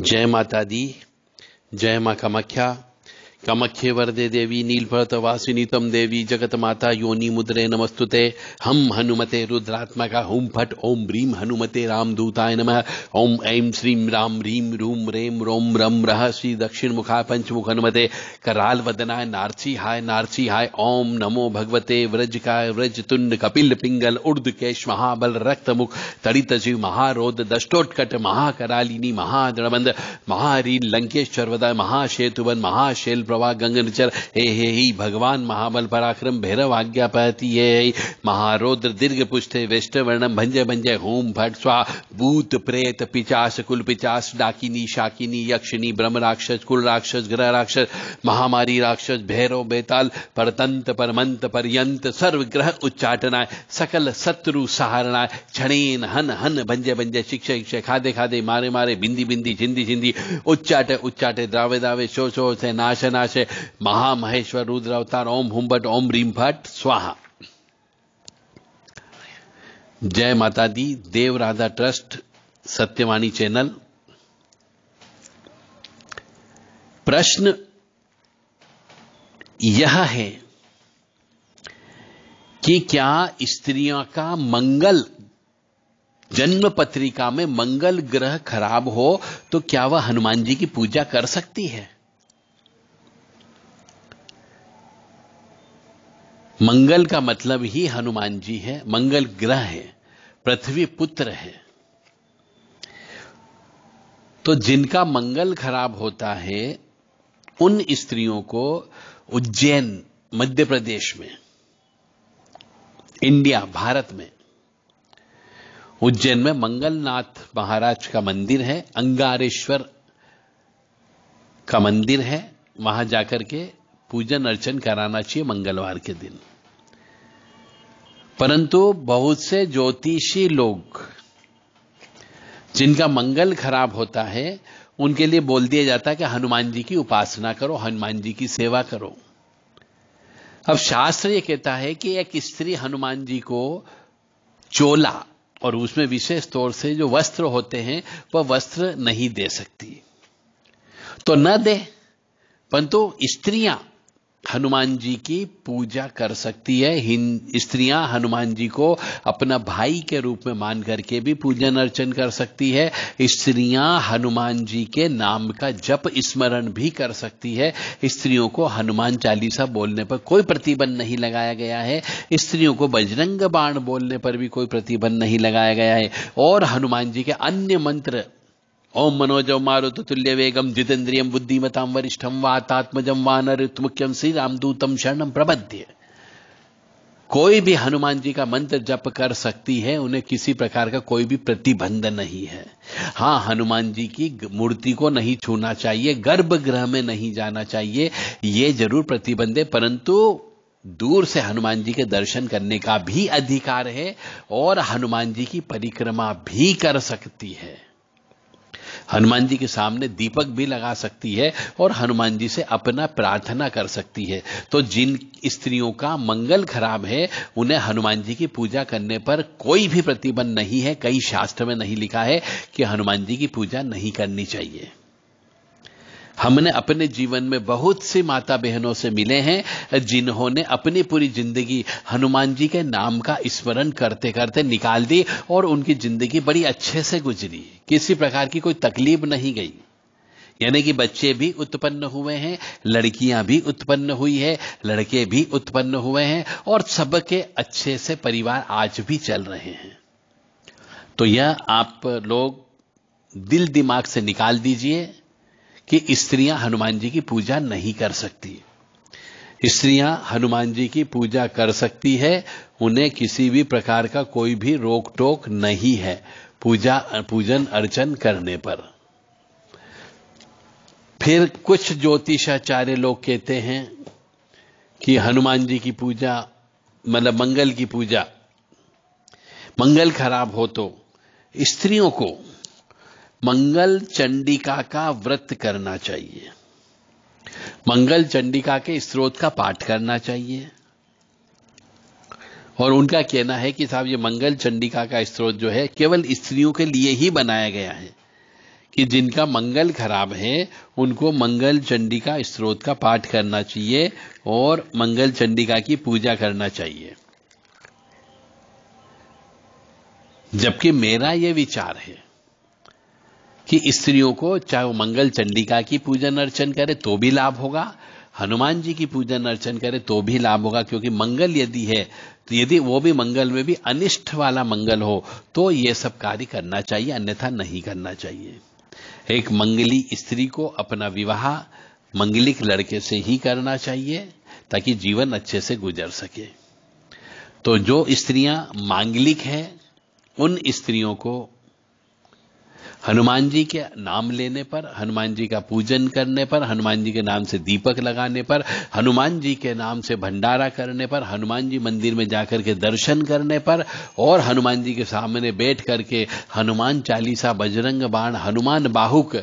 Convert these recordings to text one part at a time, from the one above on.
जय माता दी जय माँ कामाख्या कमख्ये वरदे देवी नीलभरत वासिनीतम देवी जगत माता योनि मुद्रे नमस्तुते हम हनुमते रुद्रात्मा का हुम फट ओम ब्रीम हनुमते राम दूताय नम ओम ऐं श्रीं राम ह्रीं रूम रेम रोम रम रह श्री दक्षिण मुखा पंचमुख हनुमते कराल वदनाय नारसी हाय नारसी हाय ओम नमो भगवते व्रज काय व्रज तुंड कपिल पिंगल उर्द केश महाबल रक्त मुख तड़ित जीव महारोद दष्टोत्कट महाकरालिनी महादणबंद महारी लंकेश चर्वदा महाशेतुवन महाशेल प्रवाह गंगनचर हे हे ही भगवान महाबल पराक्रम भैरव आज्ञा पाती हे महारौद्र दीर्घ पुष्टे वैष्णवर्णम भंजय भंजय होम भट स्वा भूत प्रेत पिचास कुल पिचास डाकिनी शाकिनी यक्षिनी ब्रह्म राक्षस कुल राक्षस ग्रह राक्षस महामारी राक्षस भैरव बेताल परतंत परमंत पर्यंत सर्व ग्रह उच्चाटनाय सकल शत्रु सहारणाय क्षणेन हन हन भंजय भंजय शिक्षय शिक्षय खादे खादे मारे मारे बिंदी बिंदी झिंदी झिंदी उच्चाटे उच्चाटे द्रावे द्रावे शो शो से नाशना છે મહામહેશ્વર रुद्र अवतार ओम हुम ભટ્ટ ओम रीम भट्ट स्वाहा जय माता दी देव राधा ट्रस्ट सत्यवाणी चैनल प्रश्न यह है कि क्या स्त्रियों का मंगल जन्म पत्रिका में मंगल ग्रह खराब हो तो क्या वह हनुमान जी की पूजा कर सकती है मंगल का मतलब ही हनुमान जी है मंगल ग्रह है पृथ्वी पुत्र है तो जिनका मंगल खराब होता है उन स्त्रियों को उज्जैन मध्य प्रदेश में इंडिया भारत में उज्जैन में मंगलनाथ महाराज का मंदिर है अंगारेश्वर का मंदिर है वहां जाकर के पूजन अर्चन कराना चाहिए मंगलवार के दिन परंतु बहुत से ज्योतिषी लोग जिनका मंगल खराब होता है उनके लिए बोल दिया जाता है कि हनुमान जी की उपासना करो हनुमान जी की सेवा करो अब शास्त्र ये कहता है कि एक स्त्री हनुमान जी को चोला और उसमें विशेष तौर से जो वस्त्र होते हैं वह वस्त्र नहीं दे सकती तो न दे परंतु स्त्रियां हनुमान जी की पूजा कर सकती है स्त्रियां हनुमान जी को अपना भाई के रूप में मान करके भी पूजन अर्चन कर सकती है स्त्रियां हनुमान जी के नाम का जप स्मरण भी कर सकती है स्त्रियों को हनुमान चालीसा बोलने पर कोई प्रतिबंध नहीं लगाया गया है स्त्रियों को बजरंग बाण बोलने पर भी कोई प्रतिबंध नहीं लगाया गया है और हनुमान जी के अन्य मंत्र ओम मनोज मारुत तुल्य वेगम जितेन्द्रियम बुद्धिमताम वरिष्ठम वातात्मजम मुख्यम श्री रामदूतम शरणम प्रबद्ध कोई भी हनुमान जी का मंत्र जप कर सकती है उन्हें किसी प्रकार का कोई भी प्रतिबंध नहीं है हां हनुमान जी की मूर्ति को नहीं छूना चाहिए गर्भगृह में नहीं जाना चाहिए ये जरूर प्रतिबंध है परंतु दूर से हनुमान जी के दर्शन करने का भी अधिकार है और हनुमान जी की परिक्रमा भी कर सकती है हनुमान जी के सामने दीपक भी लगा सकती है और हनुमान जी से अपना प्रार्थना कर सकती है तो जिन स्त्रियों का मंगल खराब है उन्हें हनुमान जी की पूजा करने पर कोई भी प्रतिबंध नहीं है कई शास्त्र में नहीं लिखा है कि हनुमान जी की पूजा नहीं करनी चाहिए हमने अपने जीवन में बहुत सी माता बहनों से मिले हैं जिन्होंने अपनी पूरी जिंदगी हनुमान जी के नाम का स्मरण करते करते निकाल दी और उनकी जिंदगी बड़ी अच्छे से गुजरी किसी प्रकार की कोई तकलीफ नहीं गई यानी कि बच्चे भी उत्पन्न हुए हैं लड़कियां भी उत्पन्न हुई है लड़के भी उत्पन्न हुए हैं और सबके अच्छे से परिवार आज भी चल रहे हैं तो यह आप लोग दिल दिमाग से निकाल दीजिए कि स्त्रियां हनुमान जी की पूजा नहीं कर सकती स्त्रियां हनुमान जी की पूजा कर सकती है उन्हें किसी भी प्रकार का कोई भी रोक टोक नहीं है पूजा पूजन अर्चन करने पर फिर कुछ ज्योतिषाचार्य लोग कहते हैं कि हनुमान जी की पूजा मतलब मंगल की पूजा मंगल खराब हो तो स्त्रियों को मंगल चंडिका का व्रत करना चाहिए मंगल चंडिका के स्त्रोत का पाठ करना चाहिए और उनका कहना है कि साहब ये मंगल चंडिका का स्त्रोत जो है केवल स्त्रियों के लिए ही बनाया गया है कि जिनका मंगल खराब है उनको मंगल चंडिका स्त्रोत का पाठ करना चाहिए और मंगल चंडिका की पूजा करना चाहिए जबकि मेरा यह विचार है कि स्त्रियों को चाहे वो मंगल चंडिका की पूजन अर्चन करे तो भी लाभ होगा हनुमान जी की पूजन अर्चन करे तो भी लाभ होगा क्योंकि मंगल यदि है तो यदि वो भी मंगल में भी अनिष्ट वाला मंगल हो तो ये सब कार्य करना चाहिए अन्यथा नहीं करना चाहिए एक मंगली स्त्री को अपना विवाह मंगलिक लड़के से ही करना चाहिए ताकि जीवन अच्छे से गुजर सके तो जो स्त्रियां मांगलिक हैं उन स्त्रियों को हनुमान जी के नाम लेने पर हनुमान जी का पूजन करने पर हनुमान जी के नाम से दीपक लगाने पर हनुमान जी के नाम से भंडारा करने पर हनुमान जी मंदिर में जाकर के दर्शन करने पर और हनुमान जी के सामने बैठ करके हनुमान चालीसा बजरंग बाण हनुमान बाहुक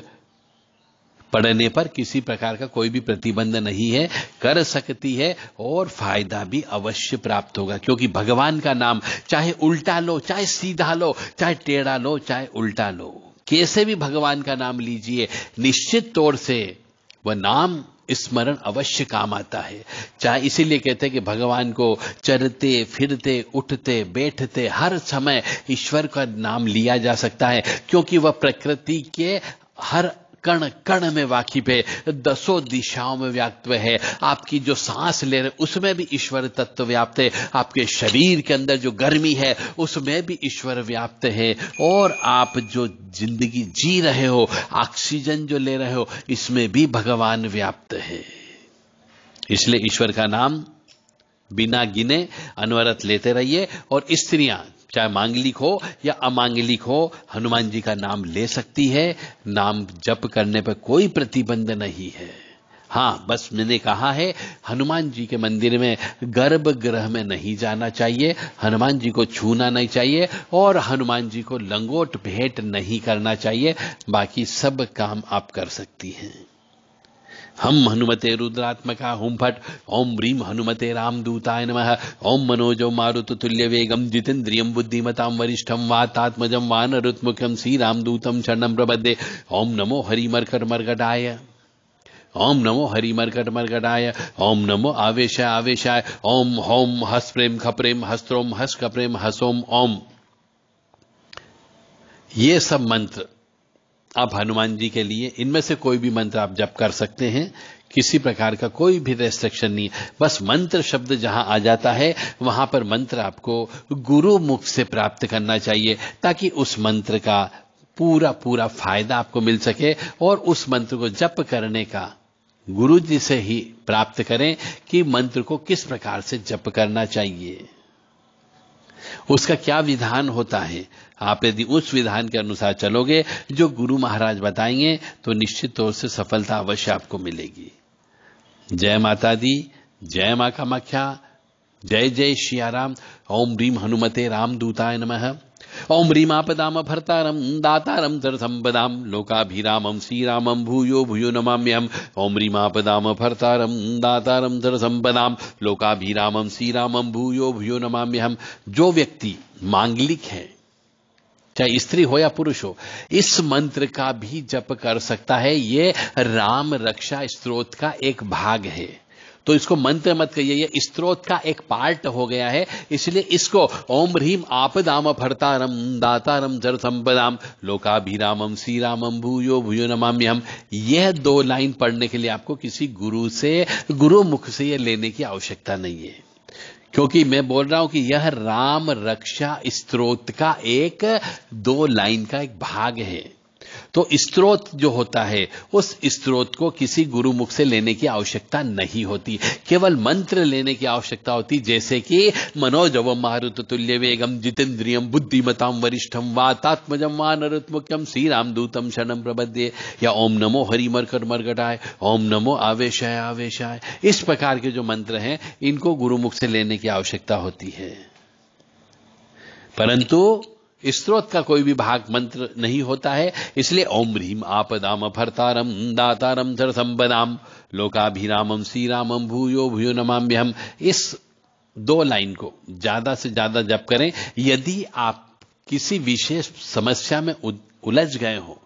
पढ़ने पर किसी प्रकार का कोई भी प्रतिबंध नहीं है कर सकती है और फायदा भी अवश्य प्राप्त होगा क्योंकि भगवान का नाम चाहे उल्टा लो चाहे सीधा लो चाहे टेढ़ा लो चाहे उल्टा लो कैसे भी भगवान का नाम लीजिए निश्चित तौर से वह नाम स्मरण अवश्य काम आता है चाहे इसीलिए कहते हैं कि भगवान को चरते फिरते उठते बैठते हर समय ईश्वर का नाम लिया जा सकता है क्योंकि वह प्रकृति के हर कण कण में वाकिफ है दसों दिशाओं में व्याप्त है आपकी जो सांस ले रहे उसमें भी ईश्वर तत्व व्याप्त है आपके शरीर के अंदर जो गर्मी है उसमें भी ईश्वर व्याप्त है और आप जो जिंदगी जी रहे हो ऑक्सीजन जो ले रहे हो इसमें भी भगवान व्याप्त है इसलिए ईश्वर का नाम बिना गिने अनवरत लेते रहिए और स्त्रियां चाहे मांगलिक हो या अमांगलिक हो हनुमान जी का नाम ले सकती है नाम जप करने पर कोई प्रतिबंध नहीं है हाँ बस मैंने कहा है हनुमान जी के मंदिर में गर्भ ग्रह में नहीं जाना चाहिए हनुमान जी को छूना नहीं चाहिए और हनुमान जी को लंगोट भेंट नहीं करना चाहिए बाकी सब काम आप कर सकती हैं हम हनुमते रुद्रात्मका हुम फट ओम ब्रीम हनुमते दूताय नमः ओम मनोजो तुल्य वेगम जितेन्द्रियम बुद्धिमताम वरिष्ठम वातात्मजम राम श्रीरामदूतम शरणम प्रबद्धे ओम नमो हरिमर्कट मर्कटाय ओम नमो हरि मरकट मरकटाय ओम नमो आवेश आवेशाय ओम होम हस प्रेम खप्रेम हस्त्रोम हस कप्रेम हसोम ओम ये सब मंत्र आप हनुमान जी के लिए इनमें से कोई भी मंत्र आप जप कर सकते हैं किसी प्रकार का कोई भी रेस्ट्रिक्शन नहीं बस मंत्र शब्द जहां आ जाता है वहां पर मंत्र आपको गुरु मुख से प्राप्त करना चाहिए ताकि उस मंत्र का पूरा पूरा फायदा आपको मिल सके और उस मंत्र को जप करने का गुरु जी से ही प्राप्त करें कि मंत्र को किस प्रकार से जप करना चाहिए उसका क्या विधान होता है आप यदि उस विधान के अनुसार चलोगे जो गुरु महाराज बताएंगे तो निश्चित तौर से सफलता अवश्य आपको मिलेगी जय माता दी जय का मख्या जय जय श्रिया राम ओम रीम हनुमते राम दूताय नमः ओमरीमापदाम भर्तारम दातारम सर्वसंपदाम लोकाभिरामम श्रीरामम भूयो भूयो नमाम्यहम ओमरीमापदाम भर्तारम दातारम सर्वसंपदाम लोकाभिरामम श्रीरामम भूयो भूयो नमाम्यहम जो व्यक्ति मांगलिक है चाहे स्त्री हो या पुरुष हो इस मंत्र का भी जप कर सकता है ये राम रक्षा स्त्रोत का एक भाग है तो इसको मंत्र मत कहिए ये स्त्रोत का एक पार्ट हो गया है इसलिए इसको ओम ह्रीम आपदाम फरतारम दातारम जर संपदाम लोकाभिरामम श्री रामम भूयो भूयो नमाम्य हम यह दो लाइन पढ़ने के लिए आपको किसी गुरु से गुरु मुख से यह लेने की आवश्यकता नहीं है क्योंकि मैं बोल रहा हूं कि यह राम रक्षा स्त्रोत का एक दो लाइन का एक भाग है तो स्त्रोत जो होता है उस स्त्रोत को किसी गुरुमुख से लेने की आवश्यकता नहीं होती केवल मंत्र लेने की आवश्यकता होती जैसे कि मनोजव मारुत तुल्य वेगम जितेंद्रियम बुद्धिमताम वरिष्ठम वातात्मजम वा नरुत्मुख्यम श्री राम दूतम शरणम प्रबद्य या ओम नमो हरिमर कर मरगटाय ओम नमो आवेश आवेशाय इस प्रकार के जो मंत्र हैं इनको गुरुमुख से लेने की आवश्यकता होती है परंतु स्त्रोत का कोई भी भाग मंत्र नहीं होता है इसलिए ओम ह्रीम आपदाम अफरतारम दातारम धर संपदाम लोकाभिरामम श्री रामम भूयो भूयो नमाम हम इस दो लाइन को ज्यादा से ज्यादा जप करें यदि आप किसी विशेष समस्या में उलझ गए हो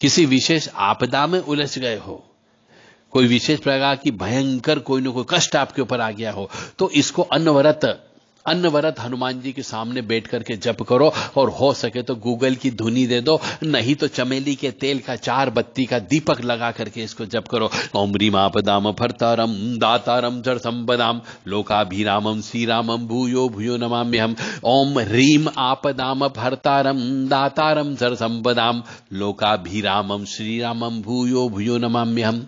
किसी विशेष आपदा में उलझ गए हो कोई विशेष प्रकार की भयंकर कोई ना कोई कष्ट आपके ऊपर आ गया हो तो इसको अनवरत अन्नवरत हनुमान जी के सामने बैठ करके जप करो और हो सके तो गूगल की धुनी दे दो नहीं तो चमेली के तेल का चार बत्ती का दीपक लगा करके इसको जप करो ओमरी मापदाम फरतारम दातारम जड़ संपदाम लोकाभिरामम श्री रामम भूयो भूयो नमाम्य हम ओम रीम आपदाम भरतारम दातारम जर संपदाम लोकाभिरामम श्री रामम भूयो भूयो नमाम्य हम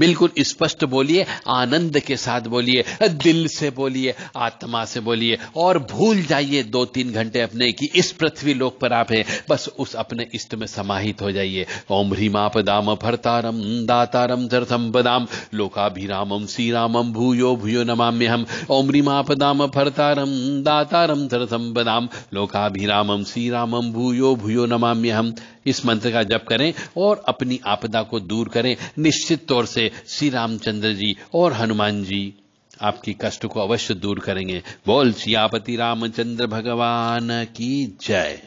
बिल्कुल स्पष्ट बोलिए आनंद के साथ बोलिए दिल से बोलिए आत्मा से बोलिए और भूल जाइए दो तीन घंटे अपने कि इस पृथ्वी लोक पर आप हैं बस उस अपने इष्ट में समाहित हो जाइए ओम ह्रीमाप दाम भरतारम दातारम जर संपदाम लोकाभिरामम श्री रामम भूयो भूयो नमाम्य हम ओम ह्रीमाप दाम भरतारम दातारम जर संपदाम लोकाभिरामम श्री रामम भूयो भूयो नमाम्य हम इस मंत्र का जप करें और अपनी आपदा को दूर करें निश्चित तौर से श्री रामचंद्र जी और हनुमान जी आपकी कष्ट को अवश्य दूर करेंगे बोल सियापति रामचंद्र भगवान की जय